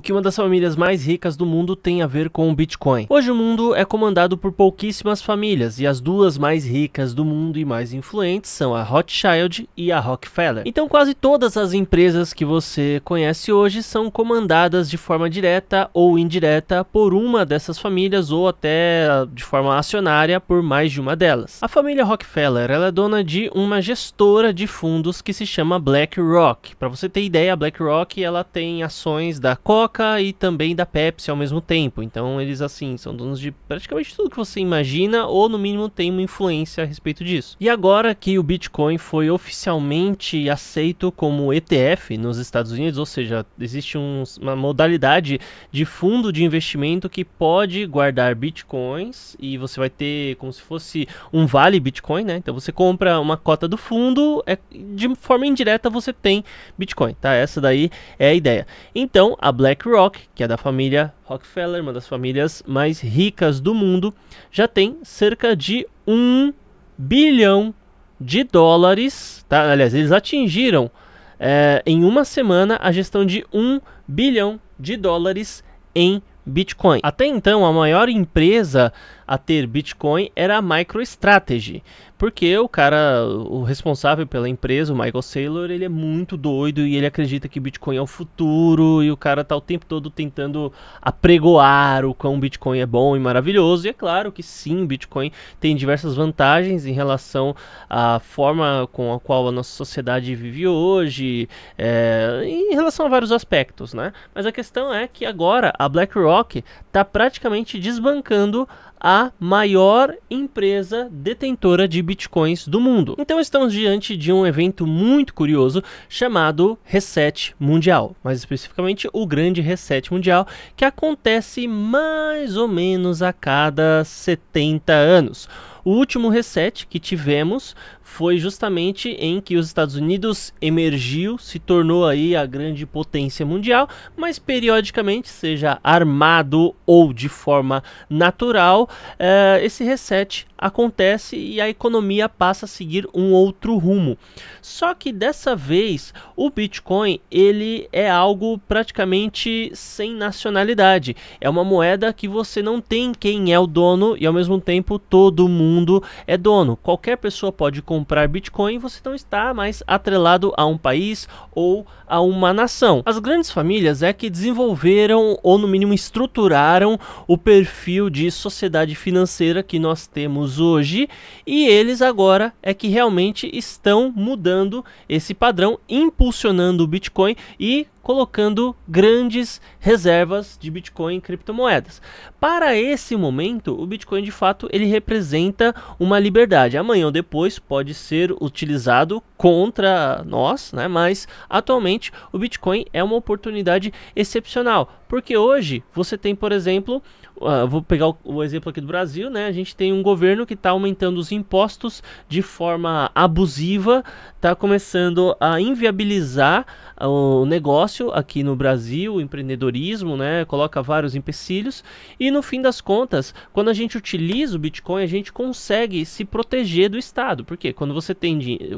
o que uma das famílias mais ricas do mundo tem a ver com o Bitcoin. Hoje o mundo é comandado por pouquíssimas famílias e as duas mais ricas do mundo e mais influentes são a Rothschild e a Rockefeller. Então quase todas as empresas que você conhece hoje são comandadas de forma direta ou indireta por uma dessas famílias ou até de forma acionária por mais de uma delas. A família Rockefeller é dona de uma gestora de fundos que se chama BlackRock. Para você ter ideia, a BlackRock ela tem ações da Coca Coca e também da Pepsi ao mesmo tempo. Então eles assim são donos de praticamente tudo que você imagina ou no mínimo tem uma influência a respeito disso. E agora que o Bitcoin foi oficialmente aceito como ETF nos Estados Unidos, ou seja, existe um, uma modalidade de fundo de investimento que pode guardar bitcoins e você vai ter como se fosse um vale Bitcoin, né? Então você compra uma cota do fundo, é, de forma indireta você tem Bitcoin, tá? Essa daí é a ideia. Então a Black BlackRock, que é da família Rockefeller, uma das famílias mais ricas do mundo, já tem cerca de 1 bilhão de dólares. Tá? Aliás, eles atingiram é, em uma semana a gestão de 1 bilhão de dólares em Bitcoin. Até então, a maior empresa a ter Bitcoin era a MicroStrategy, porque o cara, o responsável pela empresa, o Michael Saylor, ele é muito doido e ele acredita que Bitcoin é o futuro e o cara tá o tempo todo tentando apregoar o quão Bitcoin é bom e maravilhoso. E é claro que sim, Bitcoin tem diversas vantagens em relação à forma com a qual a nossa sociedade vive hoje, é, em relação a vários aspectos, né? Mas a questão é que agora a BlackRock tá praticamente desbancando a maior empresa detentora de bitcoins do mundo. Então estamos diante de um evento muito curioso chamado Reset Mundial, mais especificamente o Grande Reset Mundial, que acontece mais ou menos a cada 70 anos. O último reset que tivemos foi justamente em que os Estados Unidos emergiu, se tornou aí a grande potência mundial, mas periodicamente, seja armado ou de forma natural, uh, esse reset acontece e a economia passa a seguir um outro rumo. Só que dessa vez o Bitcoin ele é algo praticamente sem nacionalidade. É uma moeda que você não tem quem é o dono e ao mesmo tempo todo mundo mundo é dono. Qualquer pessoa pode comprar Bitcoin, você não está mais atrelado a um país ou a uma nação. As grandes famílias é que desenvolveram ou no mínimo estruturaram o perfil de sociedade financeira que nós temos hoje e eles agora é que realmente estão mudando esse padrão, impulsionando o Bitcoin e colocando grandes reservas de Bitcoin em criptomoedas. Para esse momento, o Bitcoin de fato ele representa uma liberdade. Amanhã ou depois pode ser utilizado contra nós, né? mas atualmente o Bitcoin é uma oportunidade excepcional porque hoje você tem, por exemplo, uh, vou pegar o, o, exemplo aqui do Brasil, né? A gente tem um governo que está aumentando os impostos de forma abusiva, está começando a inviabilizar ah, o negócio aqui no Brasil, o empreendedorismo, né? Coloca vários empecilhos e no fim das contas, quando a gente utiliza o Bitcoin, a gente consegue se proteger do Estado, porque quando você tem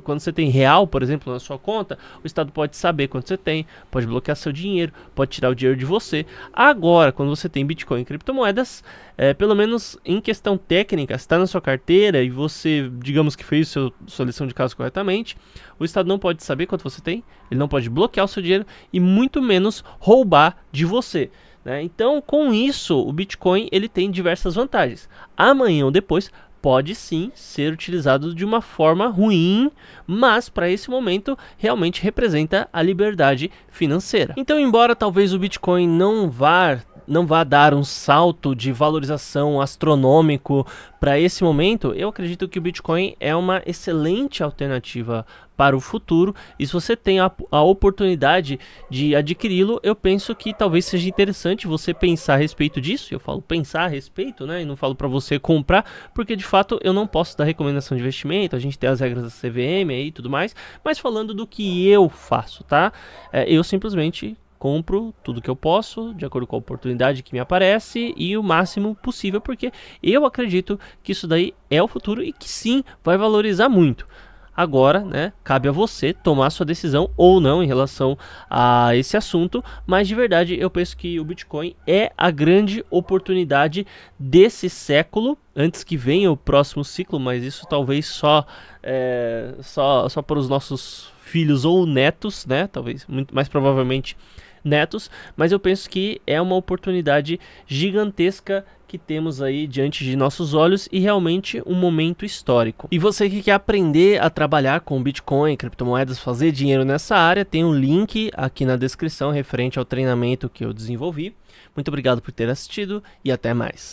quando você tem real, por exemplo, na sua conta, o Estado pode saber quanto você tem, pode bloquear seu dinheiro, pode tirar o dinheiro de você Agora, quando você tem Bitcoin e criptomoedas, é, pelo menos em questão técnica, está na sua carteira e você, digamos que fez seu, sua lição de caso corretamente, o Estado não pode saber quanto você tem, ele não pode bloquear o seu dinheiro e muito menos roubar de você. Né? Então, com isso, o Bitcoin ele tem diversas vantagens. Amanhã ou depois pode sim ser utilizado de uma forma ruim, mas para esse momento realmente representa a liberdade financeira. Então, embora talvez o Bitcoin não vá não vá dar um salto de valorização astronômico para esse momento, eu acredito que o Bitcoin é uma excelente alternativa para o futuro. E se você tem a, a oportunidade de adquiri-lo, eu penso que talvez seja interessante você pensar a respeito disso. Eu falo pensar a respeito, né? E não falo para você comprar, porque de fato eu não posso dar recomendação de investimento. A gente tem as regras da CVM aí e tudo mais. Mas falando do que eu faço, tá? É, eu simplesmente compro tudo que eu posso, de acordo com a oportunidade que me aparece e o máximo possível, porque eu acredito que isso daí é o futuro e que sim vai valorizar muito. Agora, né, cabe a você tomar sua decisão ou não em relação a esse assunto, mas de verdade eu penso que o Bitcoin é a grande oportunidade desse século, antes que venha o próximo ciclo, mas isso talvez só é, só, só para os nossos filhos ou netos, né? Talvez, muito mais provavelmente netos, mas eu penso que é uma oportunidade gigantesca que temos aí diante de nossos olhos e realmente um momento histórico. E você que quer aprender a trabalhar com Bitcoin, criptomoedas, fazer dinheiro nessa área, tem um link aqui na descrição referente ao treinamento que eu desenvolvi. Muito obrigado por ter assistido e até mais.